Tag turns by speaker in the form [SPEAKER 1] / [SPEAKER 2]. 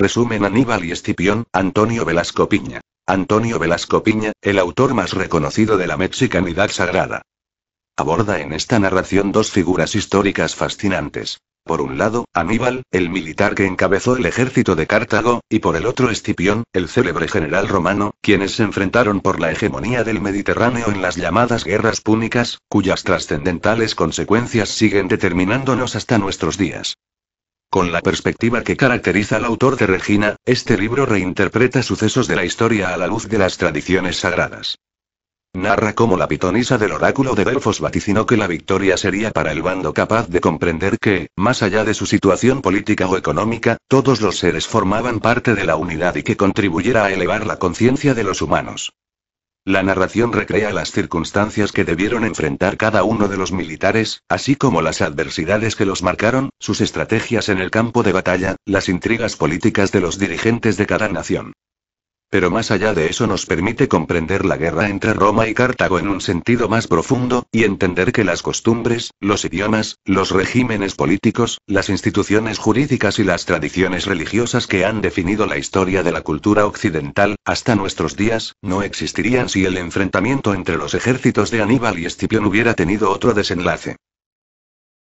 [SPEAKER 1] Resumen Aníbal y Escipión, Antonio Velasco Piña. Antonio Velasco Piña, el autor más reconocido de la mexicanidad sagrada. Aborda en esta narración dos figuras históricas fascinantes. Por un lado, Aníbal, el militar que encabezó el ejército de Cartago, y por el otro Escipión, el célebre general romano, quienes se enfrentaron por la hegemonía del Mediterráneo en las llamadas guerras púnicas, cuyas trascendentales consecuencias siguen determinándonos hasta nuestros días. Con la perspectiva que caracteriza al autor de Regina, este libro reinterpreta sucesos de la historia a la luz de las tradiciones sagradas. Narra cómo la pitonisa del oráculo de Delfos vaticinó que la victoria sería para el bando capaz de comprender que, más allá de su situación política o económica, todos los seres formaban parte de la unidad y que contribuyera a elevar la conciencia de los humanos. La narración recrea las circunstancias que debieron enfrentar cada uno de los militares, así como las adversidades que los marcaron, sus estrategias en el campo de batalla, las intrigas políticas de los dirigentes de cada nación. Pero más allá de eso nos permite comprender la guerra entre Roma y Cartago en un sentido más profundo, y entender que las costumbres, los idiomas, los regímenes políticos, las instituciones jurídicas y las tradiciones religiosas que han definido la historia de la cultura occidental, hasta nuestros días, no existirían si el enfrentamiento entre los ejércitos de Aníbal y Escipión hubiera tenido otro desenlace.